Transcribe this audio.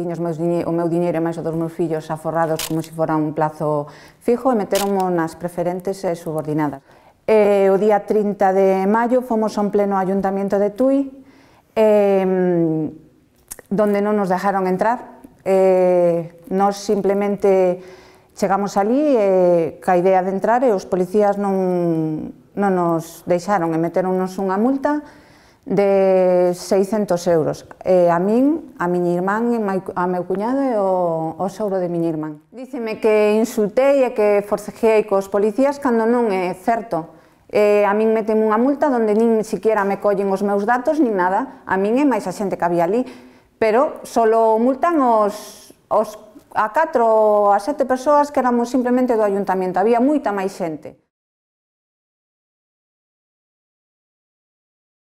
tiña os meus diñe, o meu diñeiro e máis o dos meus fillos aforrados como se fora un plazo fijo e meteronmo nas preferentes e subordinadas. E, o día 30 de maio fomos a un pleno ayuntamiento de Tui e, donde non nos dejaron entrar. E, nos simplemente chegamos ali e ca idea de entrar e os policías non, non nos deixaron e meteronnos unha multa de 600 euros. Eh, a min, a miña irmán, e a meu cuñado e o, o sogro de miña irmán. Díceme que insultei e que forcejei cos policías cando non é certo. Eh, a min meten unha multa onde nin siquiera me collen os meus datos, nin nada. A min é máis a xente que había ali. Pero solo multan os, os a 4 ou a 7 persoas que éramos simplemente do ayuntamiento. Había moita máis xente.